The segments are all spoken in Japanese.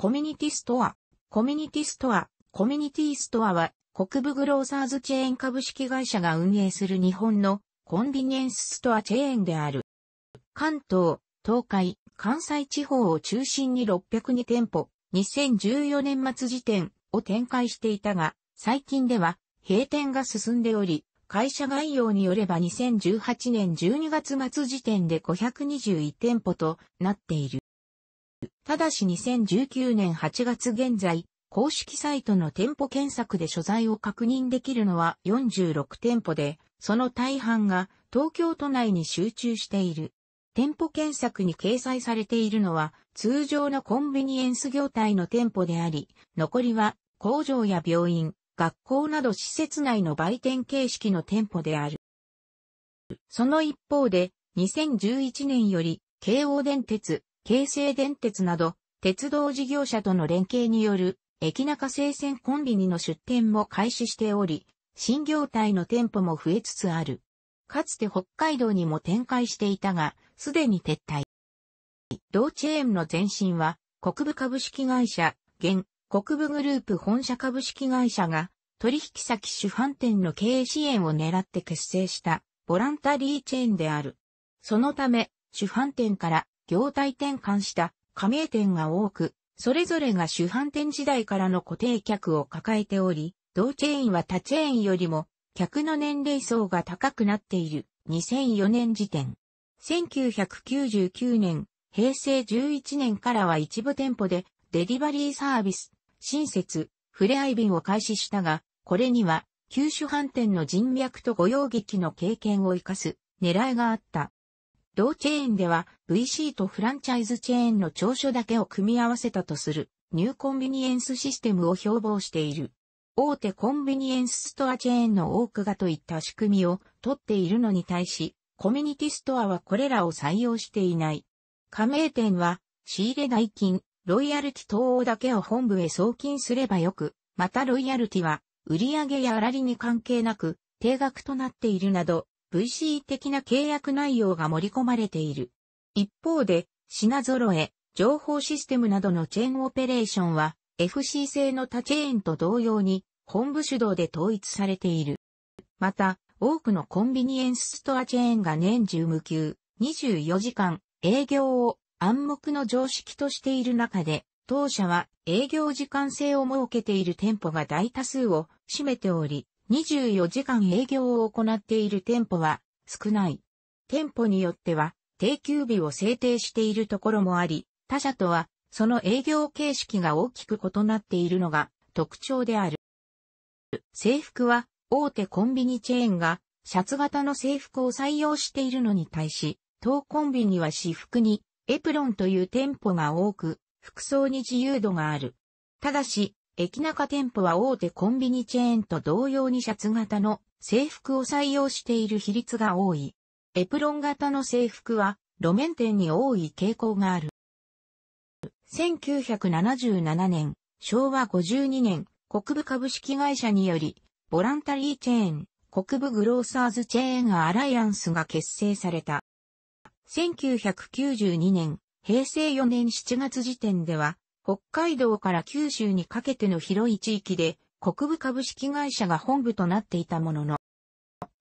コミュニティストア。コミュニティストア。コミュニティストアは、国部グローサーズチェーン株式会社が運営する日本のコンビニエンスストアチェーンである。関東、東海、関西地方を中心に602店舗、2014年末時点を展開していたが、最近では閉店が進んでおり、会社概要によれば2018年12月末時点で521店舗となっている。ただし2019年8月現在、公式サイトの店舗検索で所在を確認できるのは46店舗で、その大半が東京都内に集中している。店舗検索に掲載されているのは通常のコンビニエンス業態の店舗であり、残りは工場や病院、学校など施設内の売店形式の店舗である。その一方で、2011年より京王電鉄、京成電鉄など、鉄道事業者との連携による、駅中生鮮コンビニの出店も開始しており、新業態の店舗も増えつつある。かつて北海道にも展開していたが、すでに撤退。同チェーンの前身は、国部株式会社、現、国部グループ本社株式会社が、取引先主販店の経営支援を狙って結成した、ボランタリーチェーンである。そのため、主販店から業態転換した加盟店が多く、それぞれが主販店時代からの固定客を抱えており、同チェーンは他チェーンよりも客の年齢層が高くなっている2004年時点。1999年、平成11年からは一部店舗でデリバリーサービス、親切、ふれあい便を開始したが、これには、九州飯店の人脈と御用劇の経験を活かす狙いがあった。同チェーンでは VC とフランチャイズチェーンの長所だけを組み合わせたとするニューコンビニエンスシステムを標榜している。大手コンビニエンスストアチェーンの多くがといった仕組みを取っているのに対し、コミュニティストアはこれらを採用していない。加盟店は仕入れ代金、ロイヤルティ等だけを本部へ送金すればよく、またロイヤルティは売上や粗利に関係なく定額となっているなど、VC 的な契約内容が盛り込まれている。一方で、品揃え、情報システムなどのチェーンオペレーションは、FC 製の他チェーンと同様に、本部主導で統一されている。また、多くのコンビニエンスストアチェーンが年中無休、24時間、営業を暗黙の常識としている中で、当社は営業時間制を設けている店舗が大多数を占めており、24時間営業を行っている店舗は少ない。店舗によっては定休日を制定しているところもあり、他社とはその営業形式が大きく異なっているのが特徴である。制服は大手コンビニチェーンがシャツ型の制服を採用しているのに対し、当コンビニは私服にエプロンという店舗が多く、服装に自由度がある。ただし、駅中店舗は大手コンビニチェーンと同様にシャツ型の制服を採用している比率が多い。エプロン型の制服は路面店に多い傾向がある。1977年、昭和52年、国部株式会社により、ボランタリーチェーン、国部グローサーズチェーンアライアンスが結成された。1992年、平成4年7月時点では、北海道から九州にかけての広い地域で、国部株式会社が本部となっていたものの、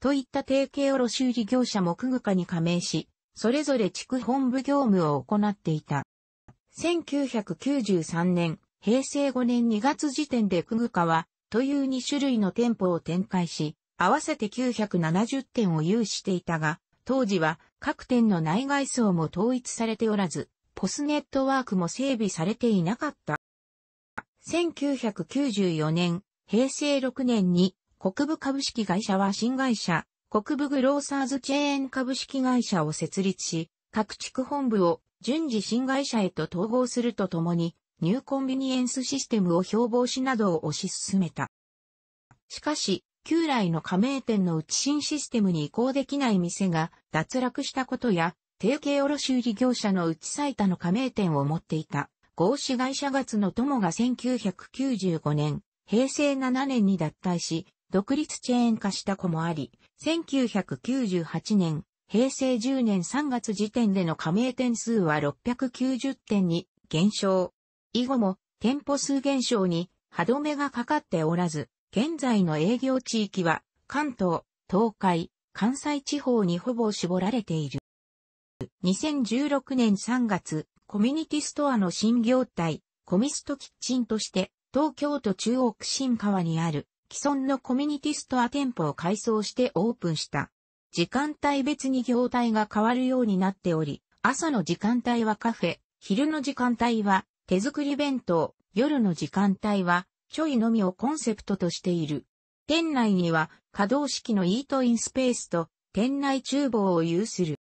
といった提携卸売業者も区具カに加盟し、それぞれ地区本部業務を行っていた。1993年、平成5年2月時点で区具カは、という2種類の店舗を展開し、合わせて970店を有していたが、当時は各店の内外装も統一されておらず、ポスネットワークも整備されていなかった。1994年、平成6年に国部株式会社は新会社、国部グローサーズチェーン株式会社を設立し、各地区本部を順次新会社へと統合するとともに、ニューコンビニエンスシステムを標榜しなどを推し進めた。しかし、旧来の加盟店のうち新システムに移行できない店が脱落したことや、提携卸売業者のうち最多の加盟店を持っていた、合資会社月の友が1995年、平成7年に脱退し、独立チェーン化した子もあり、1998年、平成10年3月時点での加盟店数は690店に減少。以後も店舗数減少に歯止めがかかっておらず、現在の営業地域は関東、東海、関西地方にほぼ絞られている。2016年3月、コミュニティストアの新業態、コミストキッチンとして、東京都中央区新川にある既存のコミュニティストア店舗を改装してオープンした。時間帯別に業態が変わるようになっており、朝の時間帯はカフェ、昼の時間帯は手作り弁当、夜の時間帯はちょいのみをコンセプトとしている。店内には可動式のイートインスペースと店内厨房を有する。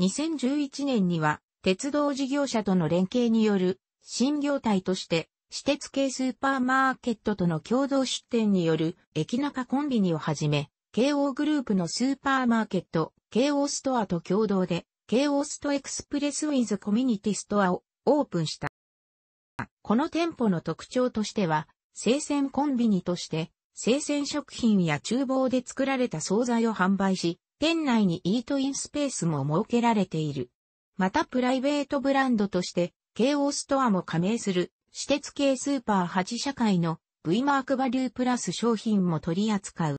2011年には、鉄道事業者との連携による、新業態として、私鉄系スーパーマーケットとの共同出店による、駅中コンビニをはじめ、京王グループのスーパーマーケット、京王ストアと共同で、京王ストエクスプレスウィズコミュニティストアをオープンした。この店舗の特徴としては、生鮮コンビニとして、生鮮食品や厨房で作られた惣菜を販売し、店内にイートインスペースも設けられている。またプライベートブランドとして、京王ストアも加盟する、私鉄系スーパー8社会の V マークバリュープラス商品も取り扱う。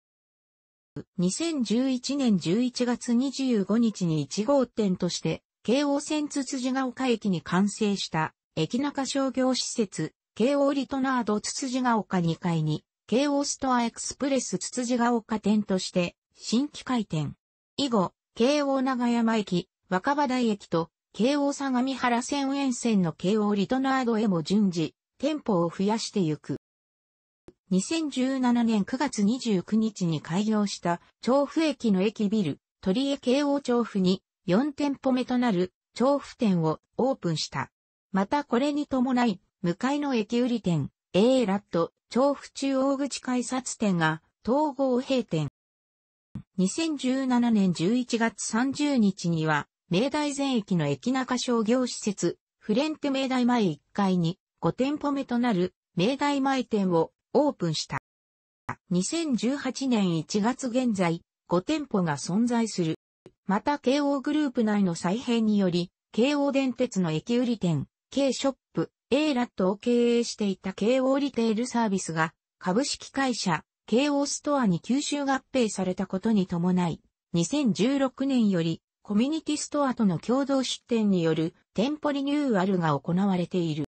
2011年11月25日に1号店として、京王線つつじが丘駅に完成した駅中商業施設、京王リトナードつつじが丘2階に、京王ストアエクスプレスつつじが丘店として、新規開店。以後、京王長山駅、若葉台駅と、京王相模原線沿線の京王リトナードへも順次、店舗を増やしてゆく。2017年9月29日に開業した調布駅の駅ビル、鳥江京王調布に4店舗目となる調布店をオープンした。またこれに伴い、向かいの駅売り店、エラット調布中央口改札店が統合閉店。2017年11月30日には、明大全域の駅中商業施設、フレンテ明大前1階に5店舗目となる明大前店をオープンした。2018年1月現在、5店舗が存在する。また京王グループ内の再編により、京王電鉄の駅売り店、K ショップ、A ラットを経営していた京王リテールサービスが、株式会社、京王ストアに吸収合併されたことに伴い、2016年よりコミュニティストアとの共同出店による店舗リニューアルが行われている。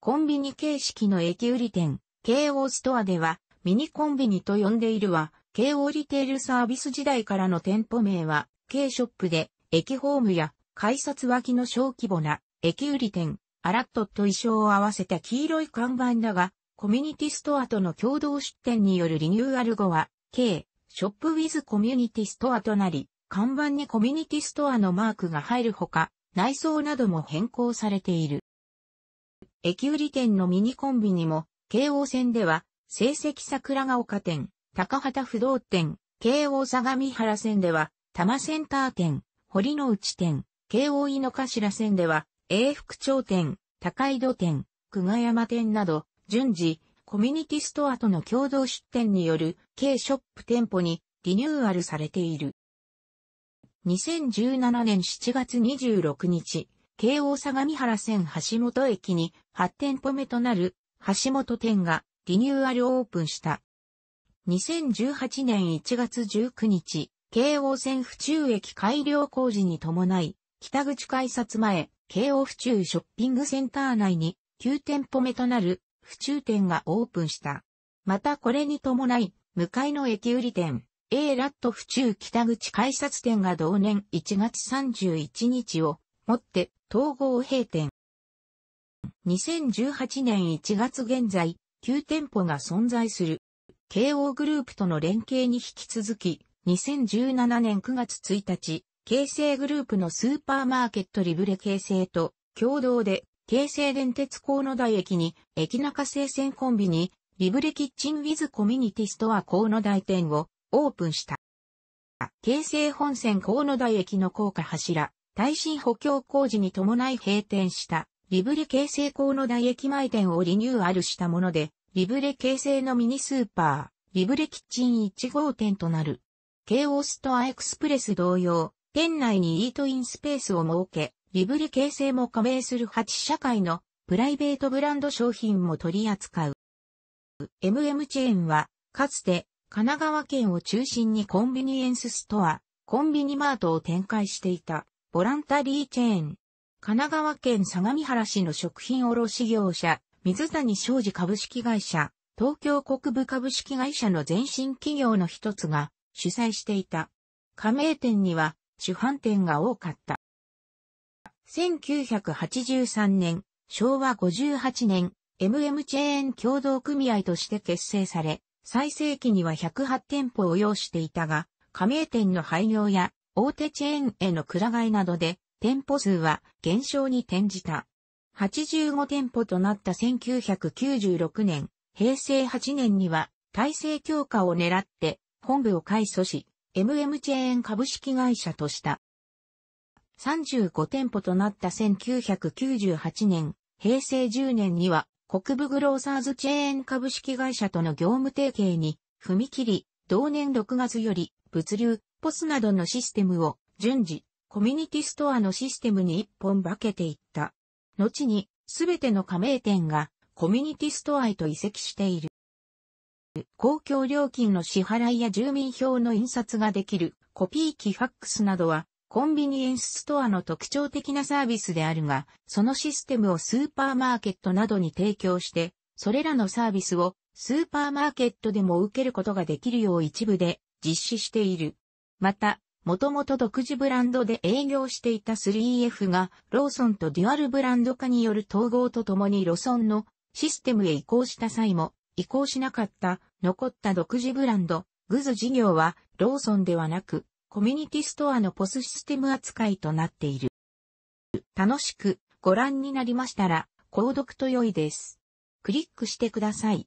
コンビニ形式の駅売り店、京王ストアではミニコンビニと呼んでいるは、京王リテールサービス時代からの店舗名は、京ショップで、駅ホームや改札脇の小規模な駅売り店、アラットと衣装を合わせた黄色い看板だが、コミュニティストアとの共同出店によるリニューアル後は、K、ショップウィズコミュニティストアとなり、看板にコミュニティストアのマークが入るほか、内装なども変更されている。駅売り店のミニコンビニも、京王線では、成績桜ヶ丘店、高畑不動店、京王相模原線では、多摩センター店、堀之内店、京王井の頭線では、永福町店、高井戸店、久我山店など、順次、コミュニティストアとの共同出店による、軽ショップ店舗にリニューアルされている。2017年7月26日、京王相模原線橋本駅に8店舗目となる橋本店がリニューアルオープンした。2018年1月19日、京王線府中駅改良工事に伴い、北口改札前、京王府中ショッピングセンター内に9店舗目となる府中店がオープンした。またこれに伴い、向かいの駅売り店、A ラット府中北口改札店が同年1月31日をもって統合閉店。2018年1月現在、9店舗が存在する。慶応グループとの連携に引き続き、2017年9月1日、京成グループのスーパーマーケットリブレ形成と共同で京成電鉄河野台駅に、駅中生鮮コンビニ、リブレキッチンウィズコミュニティストア河野台店をオープンした。京成本線河野台駅の高架柱、耐震補強工事に伴い閉店したリブレ京成高野台駅前店をリニューアルしたもので、リブレ京成のミニスーパー、リブレキッチン1号店となる。京王ストアエクスプレス同様、店内にイートインスペースを設け、リブリ形成も加盟する8社会のプライベートブランド商品も取り扱う。MM チェーンは、かつて神奈川県を中心にコンビニエンスストア、コンビニマートを展開していたボランタリーチェーン。神奈川県相模原市の食品卸業者、水谷商事株式会社、東京国部株式会社の前身企業の一つが主催していた。加盟店には主販店が多かった。1983年、昭和58年、MM チェーン共同組合として結成され、最盛期には108店舗を要していたが、加盟店の廃業や大手チェーンへのくら替えなどで、店舗数は減少に転じた。85店舗となった1996年、平成8年には体制強化を狙って本部を改組し、MM チェーン株式会社とした。35店舗となった1998年、平成10年には、国部グローサーズチェーン株式会社との業務提携に踏み切り、同年6月より物流、ポスなどのシステムを順次、コミュニティストアのシステムに一本化けていった。後に、すべての加盟店がコミュニティストアへと移籍している。公共料金の支払いや住民票の印刷ができるコピー機ファックスなどはコンビニエンスストアの特徴的なサービスであるが、そのシステムをスーパーマーケットなどに提供して、それらのサービスをスーパーマーケットでも受けることができるよう一部で実施している。また、もともと独自ブランドで営業していた 3F が、ローソンとデュアルブランド化による統合とともにロソンのシステムへ移行した際も、移行しなかった残った独自ブランド、グズ事業はローソンではなく、コミュニティストアのポスシステム扱いとなっている。楽しくご覧になりましたら、購読と良いです。クリックしてください。